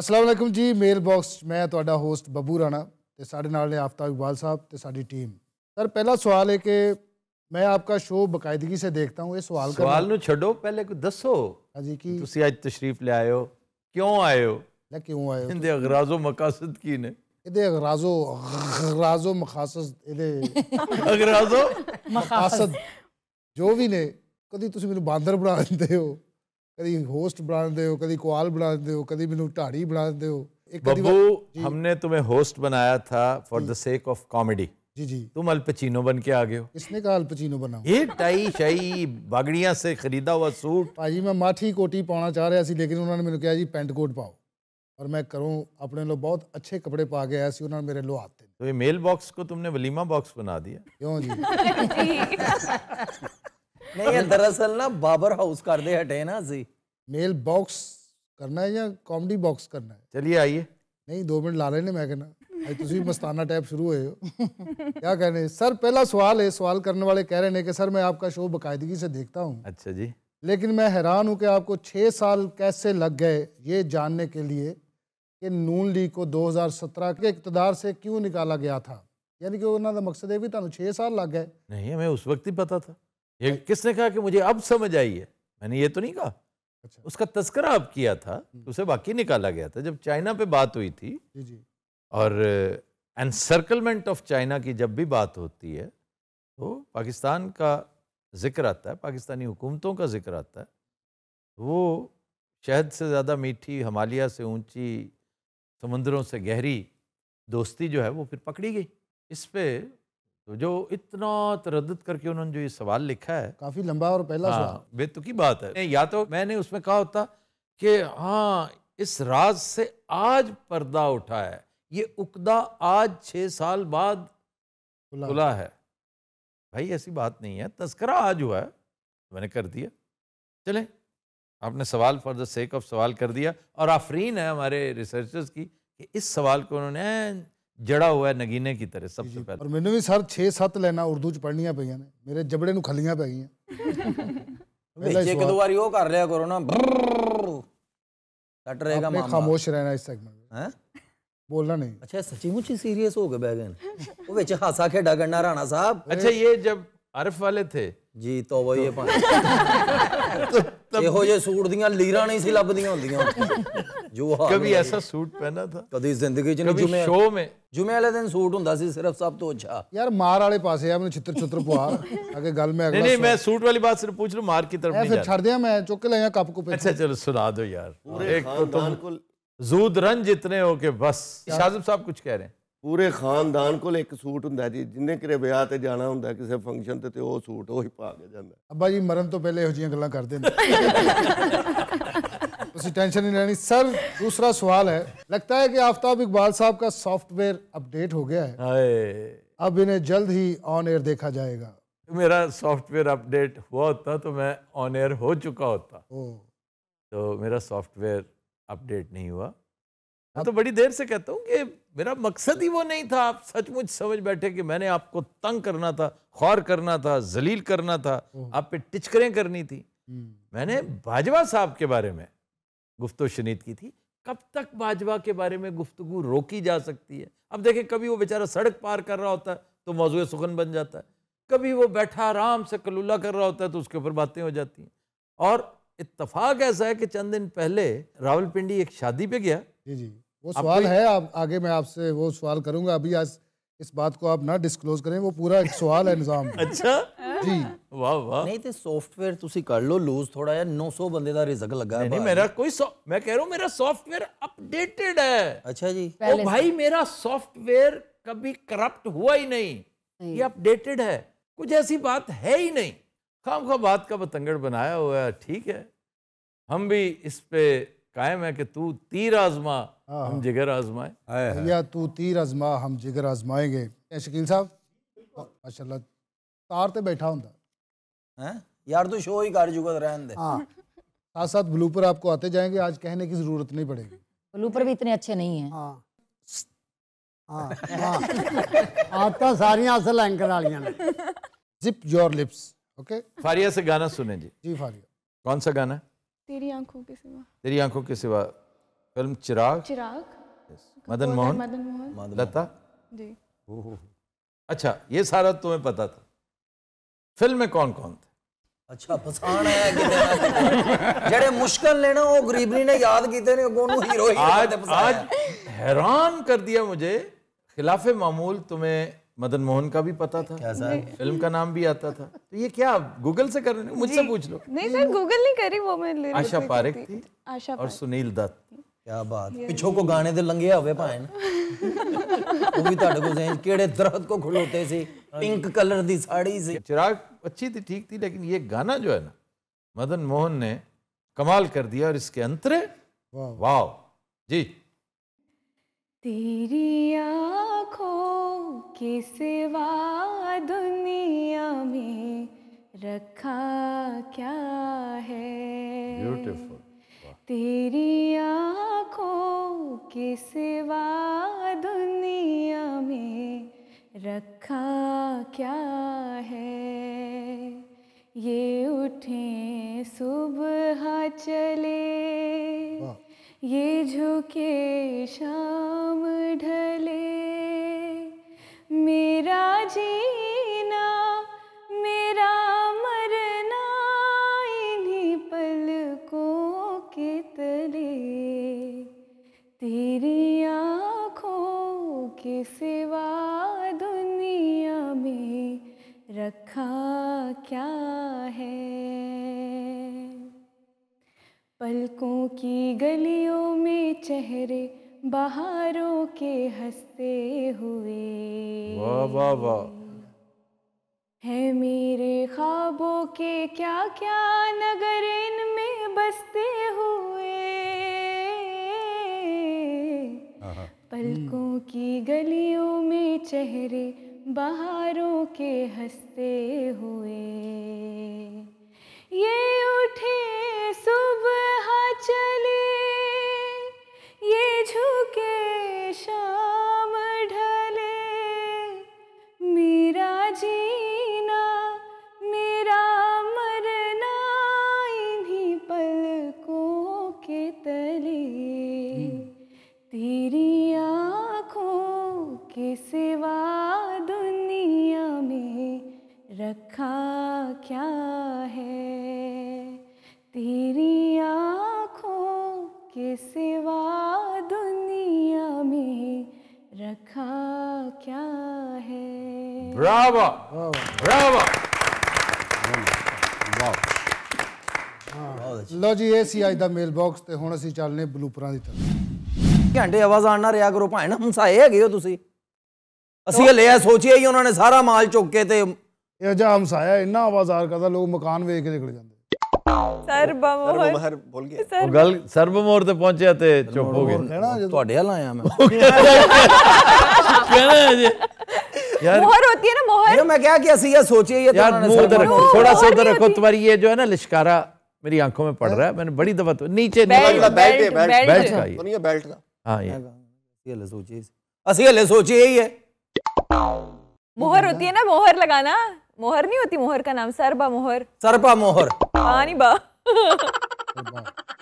আসসালামু আলাইকুম Gmail box মে টোয়াডা হোস্ট ববুরানা তে সাড়ে নাল নে আফতাব আল সাহেব তে সাডি টিম সর পেহলা سوال হে কে মে আপকা শো বকায়েদগি সে দেখতা হু এ سوال করাল নো ছড়ো পেহলে ক দসো আজি কি তুসি আজ তশরীফ লে আয়েও কিয়ো আয়েও লে কিয়ো আয়েও ইন দে আগরাযো মাকাসিদ কি নে এ দে আগরাযো আগরাযো মখাসস এ দে আগরাযো মখাসস জো ভি নে কদি তুসি মেনু বান্দর বনা জিন্দে হো कभी होस्ट बना दे कभी कुआल बना दे कभी मैं ढाड़ी बना दे ਬਣਾ हमने तुम्हें होस्ट बनाया था for the sake of comedy जी जी तुम अल्पचिनो बन के आ गए हो किसने कहा अल्पचिनो बना ये टाई शाई बागड़िया से खरीदा हुआ सूट भाजी मैं माठी कोटी पाना चाह रहा सी लेकिन उन्होंने मैंने कहा जी पेंट कोट पाओ और मैं करूं अपने लोग बहुत अच्छे कपड़े पा गया सी उन्होंने मेरे लो आते तो ये मेल बॉक्स को तुमने वलीमा बॉक्स बना दिया क्यों जी नहीं ये दरअसल ना बाबर हाउस कर दे हटे ना जी मेल बॉक्स करना है या कॉमेडी बॉक्स करना है चलिए आइए नहीं दो मिनट ला रहे मैं कहना मस्ताना टाइप शुरू ਮਸਤਾਨਾ ਟਾਈਪ ਸ਼ੁਰੂ ਹੋਏ ਹੋ ਕੀ ਕਹਨੇ ਸਰ ਪਹਿਲਾ ਸਵਾਲ ਹੈ ਸਵਾਲ ਕਰਨ ਵਾਲੇ ਕਹਿ ਰਹੇ ਨੇ ਕਿ ਸਰ ਮੈਂ ਆਪਕਾ ਸ਼ੋ ਬਕਾਇਦਗੀ अच्छा जी लेकिन मैं हैरान हूं कि आपको छः साल कैसे लग गए ये जानने के लिए कि नून लीग को 2017 के इकतदार से क्यों निकाला गया था यानी कि उन्होंने मकसद है भी तुम छः साल लग गए नहीं हमें उस वक्त ही पता था ये किसने कहा कि मुझे अब समझ आई है मैंने ये तो नहीं कहा अच्छा। उसका तस्करा अब किया था हम्म। उसे बाकी निकाला गया था जब चाइना पे बात हुई थी जी जी। और एनसर्कलमेंट ऑफ चाइना की जब भी बात होती है तो पाकिस्तान का जिक्र आता है पाकिस्तानी हुकूमतों का जिक्र आता है वो शहद से ज़्यादा मीठी हमालिया से ऊंची समुद्रों से गहरी दोस्ती जो है वो फिर पकड़ी गई इस पर तो जो इतना तरद करके उन्होंने जो ये सवाल लिखा है काफी लंबा और पहला हाँ, बेतु तो की बात है या तो मैंने उसमें कहा होता कि हाँ इस राज से आज पर्दा उठा है ये उकदा आज छह साल बाद खुला है भाई ऐसी बात नहीं है तस्करा आज हुआ है मैंने कर दिया चले आपने सवाल फॉर द सेक ऑफ सवाल कर दिया और आफरीन है हमारे रिसर्चर्स की कि इस सवाल को उन्होंने ਜੜਾ ਹੋਇਆ ਨਗੀਨੇ ਕੀ ਤਰ੍ਹਾਂ ਸਭ ਤੋਂ ਪਹਿਲਾਂ ਔਰ ਮੈਨੂੰ ਵੀ ਸਰ 6-7 ਲੈਣਾ ਉਰਦੂ ਚ ਪੜ੍ਹਨੀਆਂ ਪਈਆਂ ਨੇ ਮੇਰੇ ਜਬੜੇ ਨੂੰ ਖੱਲੀਆਂ ਪੈ ਗਈਆਂ ਇੱਕ ਦੋ ਵਾਰੀ ਉਹ ਕਰ ਲਿਆ ਕਰੋ ਨਾ ਕੱਟ ਰਹੇਗਾ ਮਾਮਾ ਖਾਮੋਸ਼ ਰਹਿਣਾ ਇਸ ਸੈਗਮੈਂਟ ਵਿੱਚ ਹੈ बोलना नहीं अच्छा सची मुची सीरियस हो गए बैगन वो बेचे हासा खेडा करना राणा साहब अच्छा ये जब अरफ वाले थे जी तो वही तो, ये सूट दिया लीर नहीं सी लगदियां होंदियां जो कभी ऐसा सूट पहना था कभी जिंदगी शो में जुमे तो अच्छा। गल सूट वाली बात मार की तरफ नहीं मैं चुक लेया कप को सुना दो यार एक तो बस शाहब साहब कुछ कह रहे पूरे खानदान को एक सूट हों जी जिन्हें ਕਿਰੇ ਵਿਆਹ ਤੇ ਜਾਣਾ ਹੁੰਦਾ ਕਿਸੇ ਫੰਕਸ਼ਨ ਤੇ ਤੇ ਉਹ ਸੂਟ ਉਹ ਹੀ ਪਾ ਕੇ ਜਾਂਦਾ ਅੱਬਾ ਜੀ ਮਰਨ ਤੋਂ ਪਹਿਲੇ ਇਹੋ ਜੀਆਂ ਗੱਲਾਂ टेंशन नहीं लेनी सर दूसरा सवाल है लगता है कि आफ्ताब इकबाल साहब का सॉफ्टवेयर अपडेट हो गया है अब इन्हें जल्द ही ऑन एयर देखा जाएगा मेरा सॉफ्टवेयर अपडेट हुआ होता तो मैं ऑन एयर हो चुका होता तो मेरा सॉफ्टवेयर अपडेट नहीं हुआ मैं तो बड़ी देर से कहता हूँ कि मेरा मकसद ही वो नहीं था आप सचमुच समझ बैठे कि मैंने आपको तंग करना था खौर करना था जलील करना था हम्म। आप पे टिचकरें करनी थी हम्म। मैंने बाजवा साहब के बारे में गुफ्तु शनीद की थी कब तक बाजवा के बारे में गुफ्तगु रोकी जा सकती है अब देखें कभी वो बेचारा सड़क पार कर रहा होता है तो मौजूद सुखन बन जाता है कभी वो बैठा आराम से कलूल्ला कर रहा होता है तो उसके ऊपर बातें हो जाती हैं और इतफाक ऐसा है कि चंद दिन पहले रावलपिंडी एक शादी पे गया जी जी वो सवाल है आप आगे मैं आपसे वो सवाल करूंगा अभी आज इस बात को आप ना डिस्क्लोज करें वो पूरा एक सवाल है निजाम अच्छा जी वाह वाह नहीं तो सॉफ्टवेयर तुसी कर लो लूज थोड़ा ਜਿਹਾ 900 बंदे ਬੰਦੇ ਦਾ ਰਿਜ਼ਕ ਲੱਗਾ ਨਹੀਂ ਮੇਰਾ मैं कह रहा हूं मेरा सॉफ्टवेयर अपडेटेड है अच्छा जी ओ भाई मेरा सॉफ्टवेयर कभी करप्ट हुआ ही नहीं ये अपडेटेड है कुछ ऐसी बात है ही नहीं खाम खा बात का बतंगड़ बनाया हुआ है ठीक है हम भी इस पे कायम है कि तू तीर आजमा हाँ, हम हाँ। जिगर आजमाए या तू तीर आजमा हम जिगर आजमाएंगे शकील साहब तो माशा तार ते बैठा हुंदा यार तू शो ही कर जुगत रहन दे हाँ। साथ साथ ब्लूपर आपको आते जाएंगे आज कहने की जरूरत नहीं पड़ेगी ब्लूपर भी इतने अच्छे नहीं है हाँ हाँ तो सारी असल anchor zip your lips okay Faria से गाना सुने जी जी फारिया कौन सा गाना है? तेरी आंखों के सिवा तेरी आंखों के सिवा फिल्म चिराग चिराग मदन मोहन मदन मोहन लता जी अच्छा ये सारा तुम्हें पता था फिल्म में कौन कौन थे अच्छा पसंद है कि जड़े मुश्किल ने ਨਾ ਉਹ ਗਰੀਬਰੀ ਨੇ ਯਾਦ ਕੀਤੇ ਨੇ ਅੱਗੋਂ ਨੂੰ ਹੀਰੋ ਹੀ ਅੱਜ ਹੈਰਾਨ ਕਰ ਦਿਆ ਮੁਝੇ ਖਿਲਾਫੇ मदन मोहन का भी पता था क्या फिल्म का नाम भी आता था तो ये क्या गूगल से कर रहे हैं मुझसे पूछ लो नहीं सर गूगल नहीं करी वो मैं ले आशा पारेख थी आशा और सुनील दत्त क्या बात पिछो को गाने दे लंगे ਹੋਵੇ पाए वो भी तो ਕੋਲ जैन केड़े दरख्त को खुलोते से पिंक कलर दी साड़ी से चिराग अच्छी थी ठीक थी लेकिन ये गाना जो है ना मदन मोहन ने कमाल कर दिया और इसके अंतरे वाह जी तेरी आंखों के सिवा दुनिया में रखा क्या है तेरी आँखों के सिवा दुनिया में रखा क्या है ये उठे सुबह चले ये झुके शाम ढले चेहरे बहारों के हंसते हुए वाह वाह वाह है मेरे ख्वाबों के क्या क्या नगर इनमें बसते हुए पलकों की गलियों में चेहरे बहारों के हंसते हुए ये Bravo. Bravo. Bravo. ਲੋ ਜੀ ਇਹ ਸੀ ਅੱਜ ਦਾ ਮੇਲ ਬਾਕਸ ਤੇ ਹੁਣ ਅਸੀਂ ਚੱਲਨੇ ਬਲੂਪਰਾਂ ਦੀ ਤਰਫ ਘੰਟੇ ਆਵਾਜ਼ ਆਣ ਨਾ ਰਿਆ ਕਰੋ ਨਾ ਹਮਸਾਏ ਹੈਗੇ ਹੋ ਤੁਸੀਂ ਅਸੀਂ ਹਲੇ ਆ ਸੋਚਿਆ ਹੀ ਉਹਨਾਂ ਨੇ ਸਾਰਾ ਮਾਲ ਚੁੱਕ ਕੇ ਤੇ ਇਹ ਜਾਂ ਹਮਸਾਇਆ ਇੰਨਾ ਆਵਾਜ਼ਾਰ ਕਰਦਾ ਲੋਕ ਮਕਾਨ ਵੇਖ ਕੇ ਨਿਕਲ ਜਾਂਦੇ ਸਰਬਮੋਹਰ ਸਰਬਮੋਹਰ ਭੁੱਲ ਗਏ ਉਹ ਗੱਲ ਸਰਬਮੋਹਰ ਤੇ ਪਹੁੰਚਿਆ ਤੇ ਚੁੱਪ ਹੋ ਗਏ ਤੁਹਾਡੇ ਹਲ ਆਇਆ ਮੈਂ ਕਹਿੰਦਾ ਜੀ मोहर होती है ना मोहर मैं क्या सोचिए तो थोड़ा सा उधर रखो तुम्हारी ये जो है ना लिशकारा मेरी आंखों में पड़ रहा है हाँ। मैंने बड़ी दफा तो नीचे बेल्ट का हाँ, ये सोचिए है मोहर होती है ना मोहर लगाना मोहर नहीं होती मोहर का नाम सरबा मोहर सरबा मोहर नहीं बा